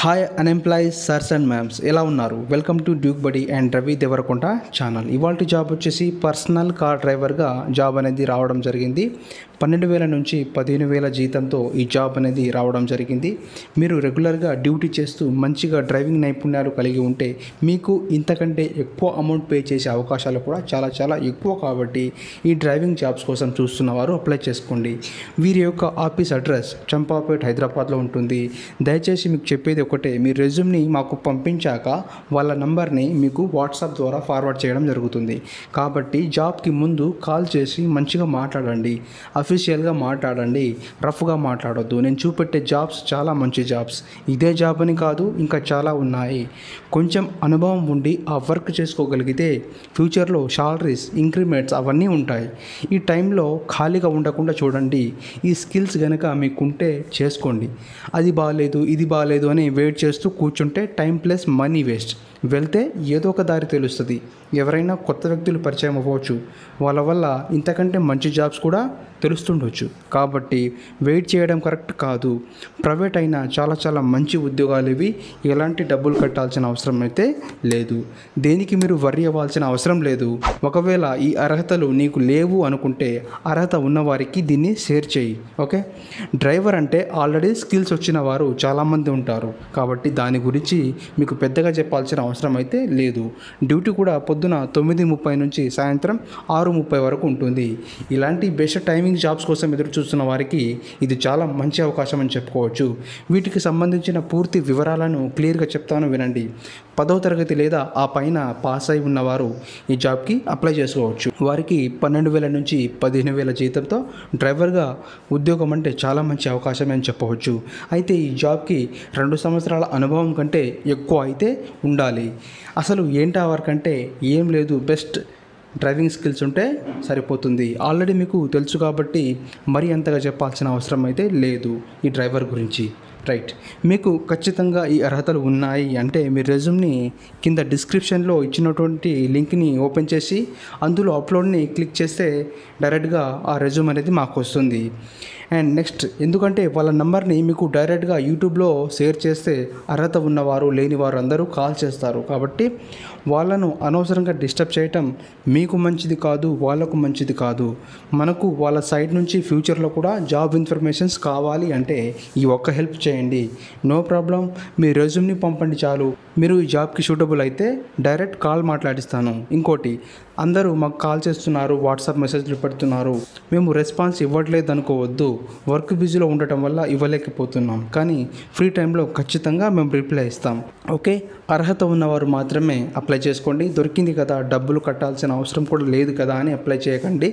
hi unemployees sirs and ma'ams ఎలా ఉన్నారు welcome to డ్యూక్ బడి అండ్ రవి దేవరకొండ ఛానల్ ఇవాళ జాబ్ వచ్చేసి పర్సనల్ కార్ డ్రైవర్గా జాబ్ అనేది రావడం జరిగింది పన్నెండు వేల నుంచి పదిహేను వేల జీతంతో ఈ జాబ్ అనేది రావడం జరిగింది మీరు రెగ్యులర్గా డ్యూటీ చేస్తూ మంచిగా డ్రైవింగ్ నైపుణ్యాలు కలిగి ఉంటే మీకు ఇంతకంటే ఎక్కువ అమౌంట్ పే చేసే అవకాశాలు కూడా చాలా చాలా ఎక్కువ కాబట్టి ఈ డ్రైవింగ్ జాబ్స్ కోసం చూస్తున్న వారు అప్లై చేసుకోండి వీరి యొక్క ఆఫీస్ అడ్రస్ చంపాపేట్ హైదరాబాద్లో ఉంటుంది దయచేసి మీకు చెప్పేది ఒకటే మీ రెజ్యూమ్ని మాకు పంపించాక వాళ్ళ నంబర్ని మీకు వాట్సాప్ ద్వారా ఫార్వర్డ్ చేయడం జరుగుతుంది కాబట్టి జాబ్కి ముందు కాల్ చేసి మంచిగా మాట్లాడండి అఫీషియల్గా మాట్లాడండి రఫ్గా మాట్లాడొద్దు నేను చూపెట్టే జాబ్స్ చాలా మంచి జాబ్స్ ఇదే జాబ్ అని కాదు ఇంకా చాలా ఉన్నాయి కొంచెం అనుభవం ఉండి ఆ వర్క్ చేసుకోగలిగితే ఫ్యూచర్లో శాలరీస్ ఇంక్రిమెంట్స్ అవన్నీ ఉంటాయి ఈ టైంలో ఖాళీగా ఉండకుండా చూడండి ఈ స్కిల్స్ కనుక మీకుంటే చేసుకోండి అది బాగాలేదు ఇది బాగాలేదు అని వెయిట్ చేస్తూ కూర్చుంటే టైం ప్లస్ మనీ వేస్ట్ వెళ్తే ఏదో ఒక దారి తెలుస్తుంది ఎవరైనా కొత్త వ్యక్తులు పరిచయం అవ్వచ్చు వాళ్ళ వల్ల ఇంతకంటే మంచి జాబ్స్ కూడా తెలుస్తుండొచ్చు కాబట్టి వెయిట్ చేయడం కరెక్ట్ కాదు ప్రైవేట్ అయినా చాలా చాలా మంచి ఉద్యోగాలు ఇవి ఎలాంటి డబ్బులు కట్టాల్సిన అవసరం అయితే లేదు దేనికి మీరు వర్రీ అవ్వాల్సిన అవసరం లేదు ఒకవేళ ఈ అర్హతలు నీకు లేవు అనుకుంటే అర్హత ఉన్నవారికి దీన్ని షేర్ చేయి ఓకే డ్రైవర్ అంటే ఆల్రెడీ స్కిల్స్ వచ్చిన వారు చాలామంది ఉంటారు కాబట్టి దాని గురించి మీకు పెద్దగా చెప్పాల్సిన అవసరం అయితే లేదు డ్యూటీ కూడా పొద్దున తొమ్మిది ముప్పై నుంచి సాయంత్రం ఆరు ముప్పై వరకు ఉంటుంది ఇలాంటి బెస్ట్ టైమింగ్ జాబ్స్ కోసం ఎదురు చూస్తున్న వారికి ఇది చాలా మంచి అవకాశం అని చెప్పుకోవచ్చు వీటికి సంబంధించిన పూర్తి వివరాలను క్లియర్గా చెప్తాను వినండి పదవ తరగతి లేదా ఆ పైన పాస్ అయి ఉన్నవారు ఈ జాబ్కి అప్లై చేసుకోవచ్చు వారికి పన్నెండు వేల నుంచి పదిహేను వేల జీతంతో డ్రైవర్గా ఉద్యోగం అంటే చాలా మంచి అవకాశం అని చెప్పవచ్చు అయితే ఈ జాబ్కి రెండు సంవత్సరాల అనుభవం కంటే ఎక్కువ అయితే ఉండాలి ఉండాలి అసలు ఏంటి ఆ వర్క్ అంటే ఏం లేదు బెస్ట్ డ్రైవింగ్ స్కిల్స్ ఉంటే సరిపోతుంది ఆల్రెడీ మీకు తెలుసు కాబట్టి మరీ అంతగా చెప్పాల్సిన అవసరం అయితే లేదు ఈ డ్రైవర్ గురించి రైట్ మీకు ఖచ్చితంగా ఈ అర్హతలు ఉన్నాయి అంటే మీ రెజ్యూమ్ని కింద డిస్క్రిప్షన్లో ఇచ్చినటువంటి లింక్ని ఓపెన్ చేసి అందులో అప్లోడ్ని క్లిక్ చేస్తే డైరెక్ట్గా ఆ రెజ్యూమ్ అనేది మాకు వస్తుంది అండ్ నెక్స్ట్ ఎందుకంటే వాళ్ళ నెంబర్ని మీకు డైరెక్ట్గా యూట్యూబ్లో షేర్ చేస్తే అర్హత ఉన్నవారు లేని వారు అందరూ కాల్ చేస్తారు కాబట్టి వాళ్ళను అనవసరంగా డిస్టర్బ్ చేయటం మీకు మంచిది కాదు వాళ్ళకు మంచిది కాదు మనకు వాళ్ళ సైడ్ నుంచి ఫ్యూచర్లో కూడా జాబ్ ఇన్ఫర్మేషన్స్ కావాలి అంటే ఈ ఒక్క హెల్ప్ చేయండి నో ప్రాబ్లం మీ రెజ్యూమ్ని పంపండి చాలు మీరు ఈ జాబ్కి సూటబుల్ అయితే డైరెక్ట్ కాల్ మాట్లాడిస్తాను ఇంకోటి అందరూ మాకు కాల్ చేస్తున్నారు వాట్సాప్ మెసేజ్లు పెడుతున్నారు మేము రెస్పాన్స్ ఇవ్వట్లేదు అనుకోవద్దు వర్క్ బిజీలో ఉండటం వల్ల ఇవ్వలేకపోతున్నాం కానీ ఫ్రీ టైంలో ఖచ్చితంగా మేము రిప్లై ఇస్తాం ఓకే అర్హత ఉన్నవారు మాత్రమే అప్లై చేసుకోండి దొరికింది కదా డబ్బులు కట్టాల్సిన అవసరం కూడా లేదు కదా అని అప్లై చేయకండి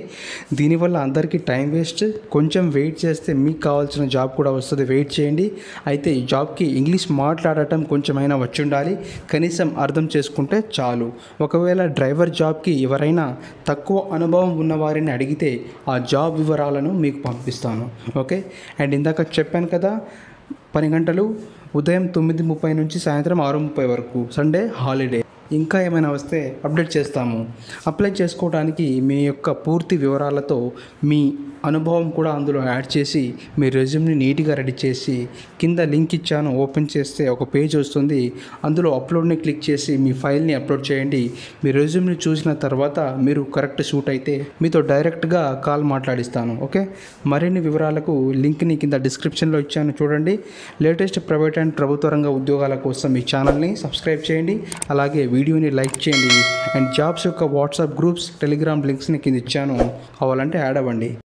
దీనివల్ల అందరికీ టైం వేస్ట్ కొంచెం వెయిట్ చేస్తే మీకు కావాల్సిన జాబ్ కూడా వస్తుంది వెయిట్ చేయండి అయితే ఈ జాబ్కి ఇంగ్లీష్ మాట్లాడటం కొంచెమైనా వచ్చి ఉండాలి కనీసం అర్థం చేసుకుంటే చాలు ఒకవేళ డ్రైవర్ జాబ్కి ఇవ్వ ఎవరైనా తక్కువ అనుభవం ఉన్నవారిని అడిగితే ఆ జాబ్ వివరాలను మీకు పంపిస్తాను ఓకే అండ్ ఇందాక చెప్పాను కదా పని గంటలు ఉదయం తొమ్మిది ముప్పై నుంచి సాయంత్రం ఆరు ముప్పై వరకు సండే హాలిడే ఇంకా ఏమైనా వస్తే అప్డేట్ చేస్తాము అప్లై చేసుకోవడానికి మీ యొక్క పూర్తి వివరాలతో మీ అనుభవం కూడా అందులో యాడ్ చేసి మీ రెజ్యూమ్ని నీట్గా రెడీ చేసి కింద లింక్ ఇచ్చాను ఓపెన్ చేస్తే ఒక పేజ్ వస్తుంది అందులో అప్లోడ్ని క్లిక్ చేసి మీ ఫైల్ని అప్లోడ్ చేయండి మీ రెజ్యూమ్ని చూసిన తర్వాత మీరు కరెక్ట్ షూట్ అయితే మీతో డైరెక్ట్గా కాల్ మాట్లాడిస్తాను ఓకే మరిన్ని వివరాలకు లింక్ని కింద డిస్క్రిప్షన్లో ఇచ్చాను చూడండి లేటెస్ట్ ప్రైవేట్ అండ్ ప్రభుత్వ రంగ ఉద్యోగాల కోసం ఈ ఛానల్ని సబ్స్క్రైబ్ చేయండి అలాగే వీడియోని లైక్ చేయండి అండ్ జాబ్స్ యొక్క వాట్సాప్ గ్రూప్స్ టెలిగ్రామ్ లింక్స్ని కింద ఇచ్చాను అవ్వాలంటే యాడ్ అవ్వండి